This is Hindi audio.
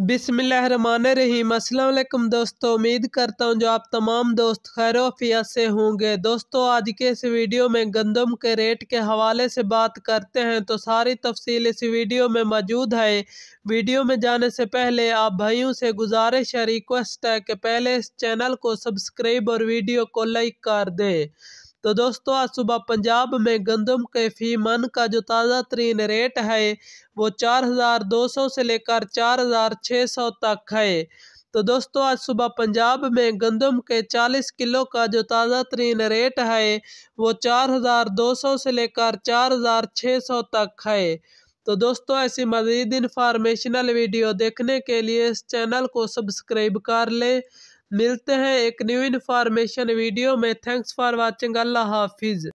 रहीम अल्लाम दोस्तों उम्मीद करता हूँ जो आप तमाम दोस्त खैरोफिया से होंगे दोस्तों आज के इस वीडियो में गंदम के रेट के हवाले से बात करते हैं तो सारी तफसील इस वीडियो में मौजूद है वीडियो में जाने से पहले आप भाइयों से गुजारिश है रिक्वेस्ट है कि पहले इस चैनल को सब्सक्राइब और वीडियो को लाइक कर दें तो दोस्तों आज सुबह पंजाब में गंदम के फी मन का जो ताज़ा तरीन रेट है वो चार हज़ार दो सौ से लेकर चार हज़ार छः सौ तक है तो दोस्तों आज सुबह पंजाब में गंदम के 40 किलो का जो ताज़ा तरीन रेट है वो 4,200 से लेकर 4,600 तक है तो दोस्तों ऐसी मज़ीद इन्फॉर्मेशनल वीडियो देखने के लिए इस चैनल को सब्सक्राइब कर लें मिलते हैं एक न्यू इन्फॉर्मेशन वीडियो में थैंक्स फॉर वाचिंग अल्लाह हाफिज़